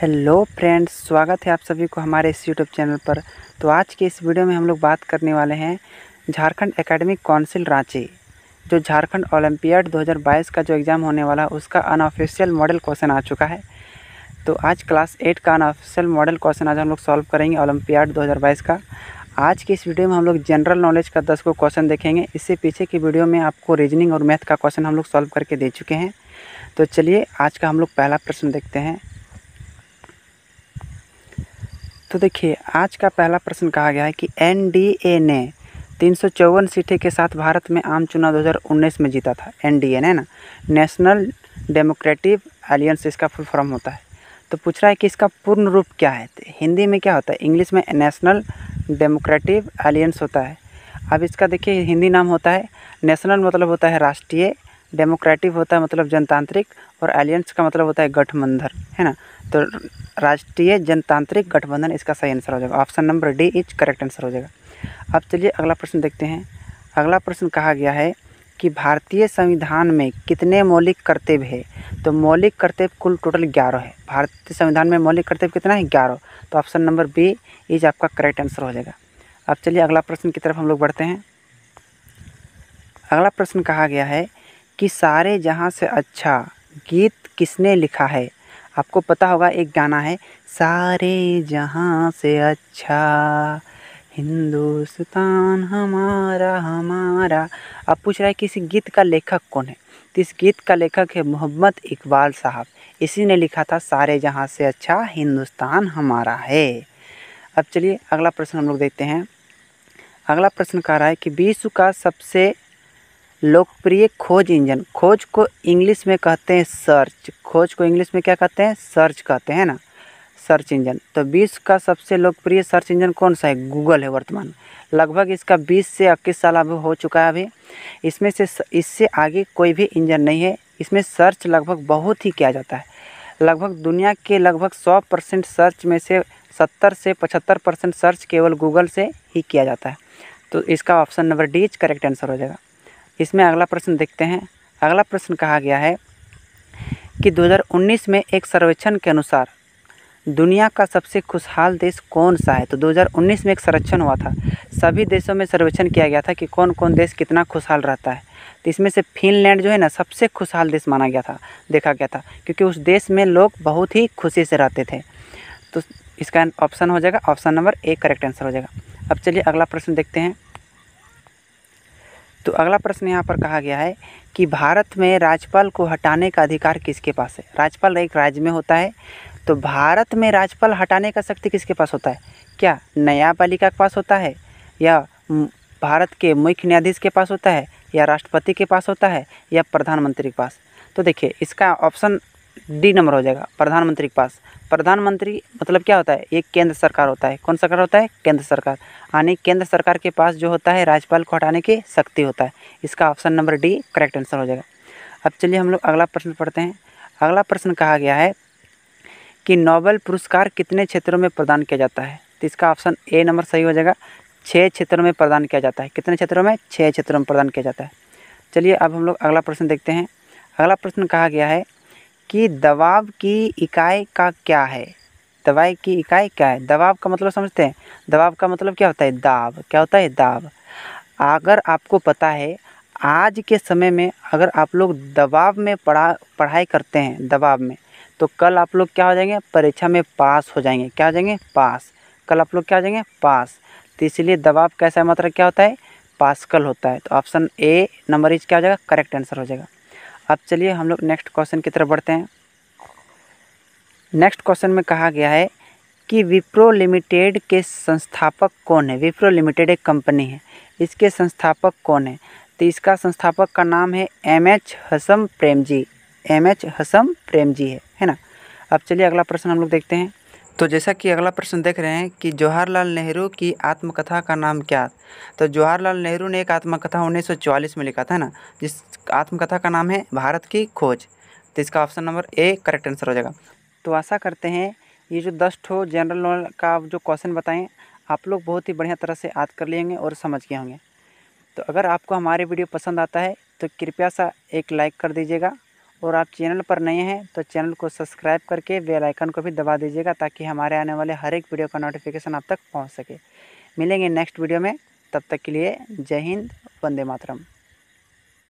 hello friends स्वागत है आप सभी को हमारे इस यूट्यूब चैनल पर तो आज के इस वीडियो में हम लोग बात करने वाले हैं झारखंड एकेडमिक काउंसिल रांची जो झारखंड ओलंपियाड 2022 का जो एग्ज़ाम होने वाला है उसका अनऑफिशियल मॉडल क्वेश्चन आ चुका है तो आज क्लास एट का अनऑफिशियल मॉडल क्वेश्चन आज हम लोग सॉल्व करेंगे ओलंपियाड 2022 का आज के इस वीडियो में हम लोग जनरल नॉलेज का दस को क्वेश्चन देखेंगे इससे पीछे की वीडियो में आपको रीजनिंग और मैथ का क्वेश्चन हम लोग सॉल्व करके दे चुके हैं तो चलिए आज का हम लोग पहला प्रश्न देखते हैं तो देखिए आज का पहला प्रश्न कहा गया है कि एनडीए ने तीन सौ चौवन सीटें के साथ भारत में आम चुनाव 2019 में जीता था एनडीए ने ना नेशनल डेमोक्रेटिक एलियंस इसका फुल फॉर्म होता है तो पूछ रहा है कि इसका पूर्ण रूप क्या है तो हिंदी में क्या होता है इंग्लिश में नेशनल डेमोक्रेटिक एलियंस होता है अब इसका देखिए हिंदी नाम होता है नेशनल मतलब होता है राष्ट्रीय डेमोक्रेटिक होता है मतलब जनतांत्रिक और एलियंस का मतलब होता है गठबंधन है ना तो राष्ट्रीय जनतांत्रिक गठबंधन इसका सही आंसर हो जाएगा option number D is correct answer हो जाएगा अब चलिए अगला प्रश्न देखते हैं अगला प्रश्न कहा गया है कि भारतीय संविधान में कितने मौलिक कर्तव्य है तो मौलिक कर्तव्य कुल टोटल ग्यारह है भारतीय संविधान में मौलिक कर्तव्य कितना है ग्यारह तो ऑप्शन नंबर बी इज आपका करेक्ट आंसर हो जाएगा अब चलिए अगला प्रश्न की तरफ हम लोग बढ़ते हैं अगला प्रश्न कहा गया है कि सारे जहाँ से अच्छा गीत किसने लिखा है आपको पता होगा एक गाना है सारे जहाँ से अच्छा हिंदुस्तान हमारा हमारा अब पूछ रहा है कि इस गीत का लेखक कौन है तो इस गीत का लेखक है मोहम्मद इकबाल साहब इसी ने लिखा था सारे जहाँ से अच्छा हिंदुस्तान हमारा है अब चलिए अगला प्रश्न हम लोग देखते हैं अगला प्रश्न कह रहा है कि विश्व का सबसे लोकप्रिय खोज इंजन खोज को इंग्लिश में कहते हैं सर्च खोज को इंग्लिश में क्या कहते हैं सर्च कहते हैं ना सर्च इंजन तो बीस का सबसे लोकप्रिय सर्च इंजन कौन सा है गूगल है वर्तमान लगभग इसका बीस से इक्कीस साल अब हो चुका है अभी इसमें से इससे आगे कोई भी इंजन नहीं है इसमें सर्च लगभग बहुत ही किया जाता है लगभग दुनिया के लगभग सौ परसेंट सर्च में से सत्तर से पचहत्तर परसेंट सर्च केवल गूगल से ही किया जाता है तो इसका option number D is correct answer हो जाएगा इसमें अगला प्रश्न देखते हैं अगला प्रश्न कहा गया है कि 2019 में एक सर्वेक्षण के अनुसार दुनिया का सबसे खुशहाल देश कौन सा है तो 2019 में एक सर्वेक्षण हुआ था सभी देशों में सर्वेक्षण किया गया था कि कौन कौन देश कितना खुशहाल रहता है तो इसमें से फिनलैंड जो है ना सबसे खुशहाल देश माना गया था देखा गया था क्योंकि उस देश में लोग बहुत ही खुशी से रहते थे तो इसका ऑप्शन हो जाएगा option number A correct answer हो जाएगा अब चलिए अगला प्रश्न देखते हैं तो अगला प्रश्न यहाँ पर कहा गया है कि भारत में राज्यपाल को हटाने का अधिकार किसके पास है राज्यपाल एक राज्य में होता है तो भारत में राज्यपाल हटाने का शक्ति किसके पास होता है क्या न्यायपालिका के पास होता है या भारत के मुख्य न्यायाधीश के पास होता है या राष्ट्रपति के पास होता है या प्रधानमंत्री के पास तो देखिए इसका ऑप्शन डी नंबर हो जाएगा प्रधानमंत्री के पास प्रधानमंत्री मतलब क्या होता है एक केंद्र सरकार होता है कौन सरकार होता है केंद्र सरकार यानी केंद्र सरकार के पास जो होता है राज्यपाल को हटाने की शक्ति होता है इसका option number D correct answer हो जाएगा अब चलिए हम लोग अगला प्रश्न पढ़ते हैं अगला प्रश्न कहा गया है कि नोबेल पुरस्कार कितने क्षेत्रों में प्रदान किया जाता है तो इसका ऑप्शन ए नंबर सही हो जाएगा छः क्षेत्रों में प्रदान किया जाता है कितने क्षेत्रों में छः क्षेत्रों में प्रदान किया जाता है चलिए अब हम लोग अगला प्रश्न देखते हैं अगला प्रश्न कहा गया है कि दबाव की इकाई का क्या है दवाई की इकाई क्या है दबाव का मतलब समझते हैं दबाव का मतलब क्या होता है दाब क्या होता है दाब अगर आपको पता है आज के समय में अगर आप लोग दबाव में पढ़ा पढ़ाई करते हैं दबाव में तो कल आप लोग क्या हो जाएंगे परीक्षा में पास हो जाएंगे क्या हो जाएंगे पास कल आप लोग क्या हो जाएंगे पास तो इसलिए दबाव कैसा मात्रा मतलब क्या होता है कल होता है तो ऑप्शन ए नंबर इज क्या हो जाएगा करेक्ट आंसर हो जाएगा अब चलिए हम लोग नेक्स्ट क्वेश्चन की तरफ बढ़ते हैं नेक्स्ट क्वेश्चन में कहा गया है कि विप्रो लिमिटेड के संस्थापक कौन है विप्रो लिमिटेड एक कंपनी है इसके संस्थापक कौन है तो इसका संस्थापक का नाम है M H Hasham Premji M H Hasham Premji है है ना अब चलिए अगला प्रश्न हम लोग देखते हैं तो जैसा कि अगला प्रश्न देख रहे हैं कि जवाहरलाल नेहरू की आत्मकथा का नाम क्या तो जवाहरलाल नेहरू ने एक आत्मकथा 1944 में लिखा था ना जिस आत्मकथा का नाम है भारत की खोज तो इसका option number A correct answer हो जाएगा तो आशा करते हैं ये जो दस ठो जनरल नॉलेज का जो क्वेश्चन बताएँ आप लोग बहुत ही बढ़िया तरह से याद कर लेंगे और समझ गए होंगे तो अगर आपको हमारे वीडियो पसंद आता है तो कृपया सा एक लाइक कर दीजिएगा और आप चैनल पर नए हैं तो चैनल को सब्सक्राइब करके बेल आइकन को भी दबा दीजिएगा ताकि हमारे आने वाले हर एक वीडियो का नोटिफिकेशन आप तक पहुंच सके मिलेंगे नेक्स्ट वीडियो में तब तक के लिए जय हिंद वंदे मातरम